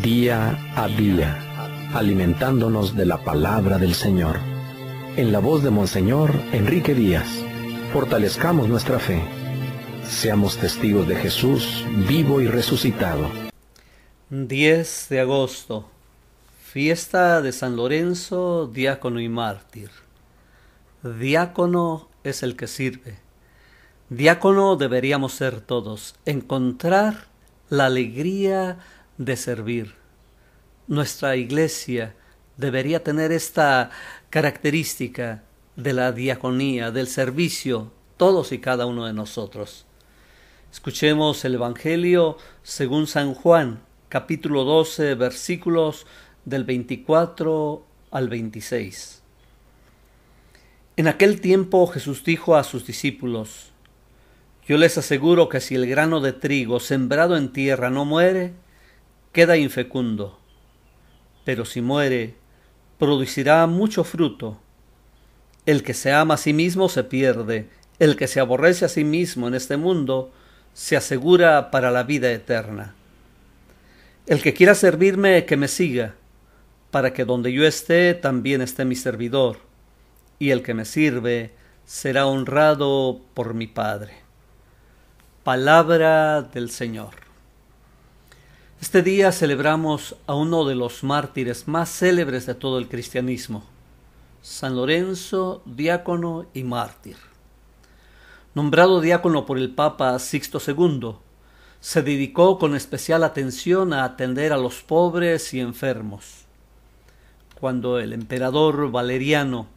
día a día, alimentándonos de la palabra del Señor. En la voz de Monseñor Enrique Díaz, fortalezcamos nuestra fe. Seamos testigos de Jesús vivo y resucitado. 10 de agosto, fiesta de San Lorenzo, diácono y mártir. Diácono es el que sirve. Diácono deberíamos ser todos, encontrar la alegría de servir. Nuestra iglesia debería tener esta característica de la diaconía, del servicio, todos y cada uno de nosotros. Escuchemos el Evangelio según San Juan, capítulo 12, versículos del 24 al 26. En aquel tiempo Jesús dijo a sus discípulos, Yo les aseguro que si el grano de trigo sembrado en tierra no muere, queda infecundo, pero si muere, producirá mucho fruto. El que se ama a sí mismo se pierde, el que se aborrece a sí mismo en este mundo se asegura para la vida eterna. El que quiera servirme, que me siga, para que donde yo esté también esté mi servidor, y el que me sirve será honrado por mi Padre. Palabra del Señor. Este día celebramos a uno de los mártires más célebres de todo el cristianismo, San Lorenzo, diácono y mártir. Nombrado diácono por el Papa Sixto II, se dedicó con especial atención a atender a los pobres y enfermos. Cuando el emperador Valeriano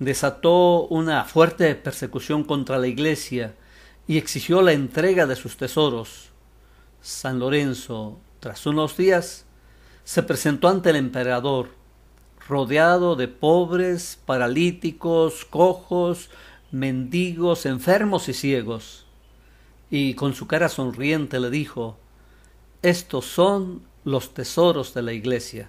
desató una fuerte persecución contra la Iglesia y exigió la entrega de sus tesoros, San Lorenzo, tras unos días, se presentó ante el emperador, rodeado de pobres, paralíticos, cojos, mendigos, enfermos y ciegos, y con su cara sonriente le dijo, estos son los tesoros de la iglesia.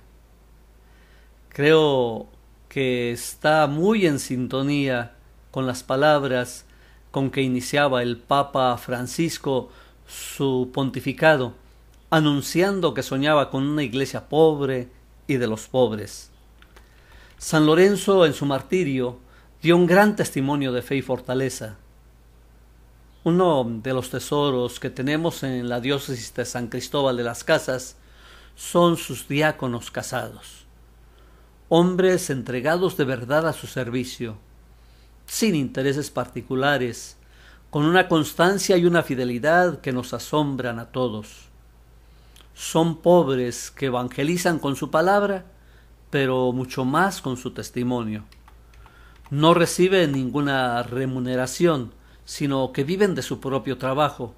Creo que está muy en sintonía con las palabras con que iniciaba el Papa Francisco su pontificado anunciando que soñaba con una iglesia pobre y de los pobres. San Lorenzo en su martirio dio un gran testimonio de fe y fortaleza. Uno de los tesoros que tenemos en la diócesis de San Cristóbal de las Casas son sus diáconos casados, hombres entregados de verdad a su servicio, sin intereses particulares, con una constancia y una fidelidad que nos asombran a todos son pobres que evangelizan con su palabra, pero mucho más con su testimonio. No reciben ninguna remuneración, sino que viven de su propio trabajo,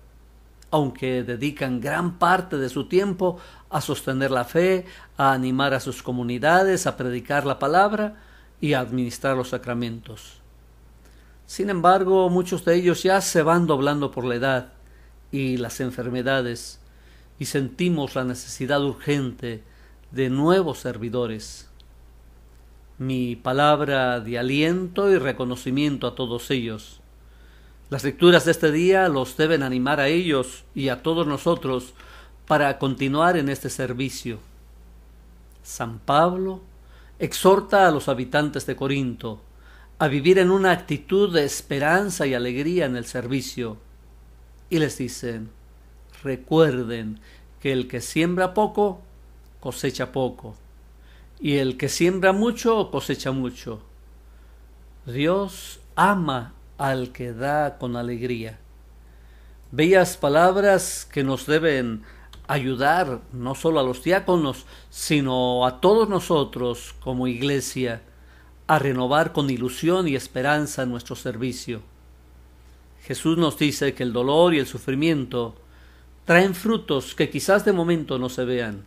aunque dedican gran parte de su tiempo a sostener la fe, a animar a sus comunidades, a predicar la palabra y a administrar los sacramentos. Sin embargo, muchos de ellos ya se van doblando por la edad y las enfermedades, y sentimos la necesidad urgente de nuevos servidores. Mi palabra de aliento y reconocimiento a todos ellos. Las lecturas de este día los deben animar a ellos y a todos nosotros para continuar en este servicio. San Pablo exhorta a los habitantes de Corinto a vivir en una actitud de esperanza y alegría en el servicio y les dice recuerden que el que siembra poco, cosecha poco. Y el que siembra mucho, cosecha mucho. Dios ama al que da con alegría. Bellas palabras que nos deben ayudar no solo a los diáconos, sino a todos nosotros como iglesia, a renovar con ilusión y esperanza nuestro servicio. Jesús nos dice que el dolor y el sufrimiento traen frutos que quizás de momento no se vean.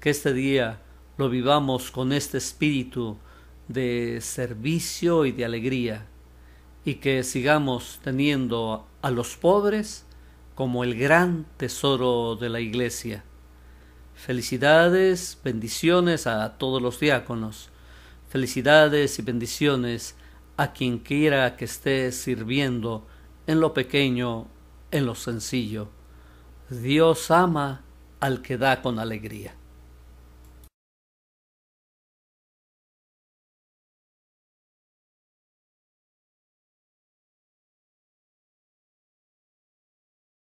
Que este día lo vivamos con este espíritu de servicio y de alegría, y que sigamos teniendo a los pobres como el gran tesoro de la Iglesia. Felicidades, bendiciones a todos los diáconos, felicidades y bendiciones a quien quiera que esté sirviendo en lo pequeño, en lo sencillo. Dios ama al que da con alegría.